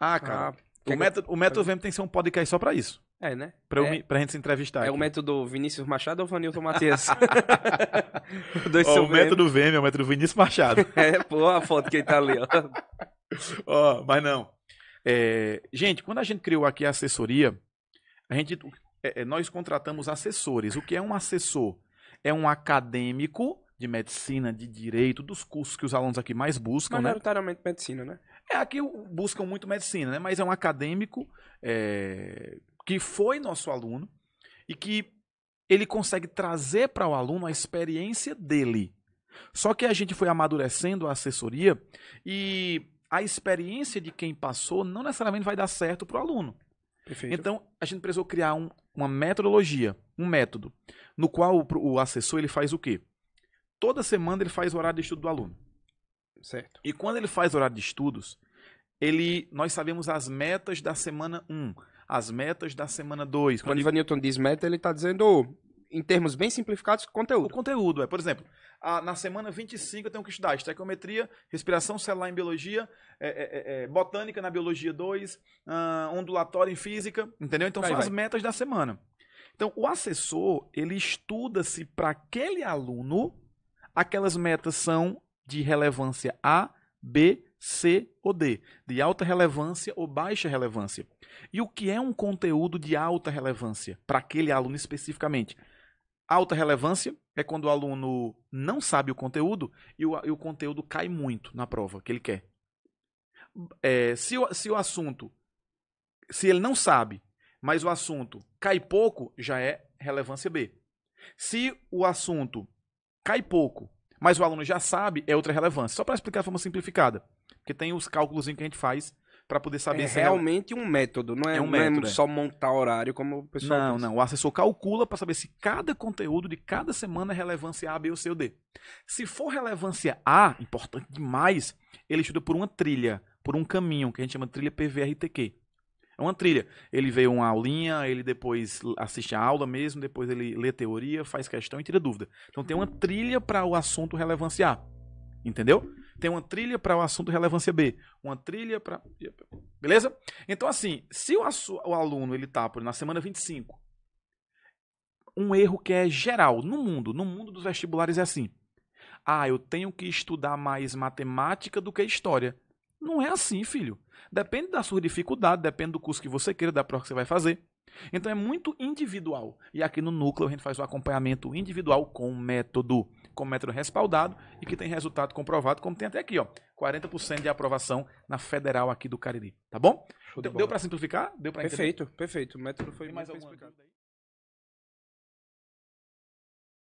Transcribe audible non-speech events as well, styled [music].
Ah, ah, cara. Ah, o, método, o método Vem tem que ser um podcast só pra isso. É, né? Pra, é, eu, pra gente se entrevistar. É aqui. o método Vinícius Machado ou Vanilton Matias? [laughs] [laughs] dois ó, o método Vem é o método Vinícius Machado. [laughs] é, pô, a foto que ele tá ali, ó. ó, mas não. É, gente, quando a gente criou aqui a assessoria, a gente, é, é nós contratamos assessores. O que é um assessor? É um acadêmico de medicina, de direito, dos cursos que os alunos aqui mais buscam. Né? Majoritariamente né? medicina, né? É, aqui buscam muito medicina, né? Mas é um acadêmico é, que foi nosso aluno e que ele consegue trazer para o aluno a experiência dele. Só que a gente foi amadurecendo a assessoria e a experiência de quem passou não necessariamente vai dar certo para o aluno. Perfeito. Então, a gente precisou criar um, uma metodologia, um método, no qual o, o assessor ele faz o quê? toda semana ele faz o horário de estudo do aluno. Certo. E quando ele faz o horário de estudos, ele nós sabemos as metas da semana 1, as metas da semana 2. Quando, quando o Ivan Newton diz meta, ele está dizendo, em termos bem simplificados, conteúdo. O conteúdo, é. Por exemplo, a, na semana 25 eu tenho que estudar estequiometria, respiração celular em biologia, é, é, é, é botânica na biologia 2, uh, ah, ondulatória em física, entendeu? Então vai, são vai. as metas da semana. Então, o assessor, ele estuda-se para aquele aluno aquelas metas são de relevância A, B, C ou D, de alta relevância ou baixa relevância. E o que é um conteúdo de alta relevância para aquele aluno especificamente? Alta relevância é quando o aluno não sabe o conteúdo e o, e o conteúdo cai muito na prova que ele quer. É, se, o, se o assunto, se ele não sabe, mas o assunto cai pouco, já é relevância B. Se o assunto cai pouco, mas o aluno já sabe, é outra relevância. Só para explicar de forma simplificada, porque tem os cálculos que a gente faz para poder saber é se é realmente é... um método, não é, é um é método, é só montar horário como o pessoal Não, não, o assessor calcula para saber se cada conteúdo de cada semana é relevância A, B ou C ou D. Se for relevância A, importante demais, ele estuda por uma trilha, por um caminho que a gente chama de trilha PVRTQ. É uma trilha. Ele vê uma aulinha, ele depois assiste a aula mesmo, depois ele lê teoria, faz questão e tira dúvida. Então tem uma trilha para o assunto relevância A. Entendeu? Tem uma trilha para o assunto relevância B, uma trilha para Beleza? Então assim, se o, o aluno ele tá por na semana 25, um erro que é geral no mundo, no mundo dos vestibulares é assim: ah, eu tenho que estudar mais matemática do que história. Não é assim, filho. Depende da sua dificuldade, depende do curso que você queira, da prova que você vai fazer. Então é muito individual. E aqui no núcleo a gente faz o acompanhamento individual com método, com método respaldado e que tem resultado comprovado, como tem até aqui, ó, 40% de aprovação na federal aqui do Cariri, tá bom? Deu, deu para simplificar? Deu para Perfeito, perfeito. O método foi tem mais explicado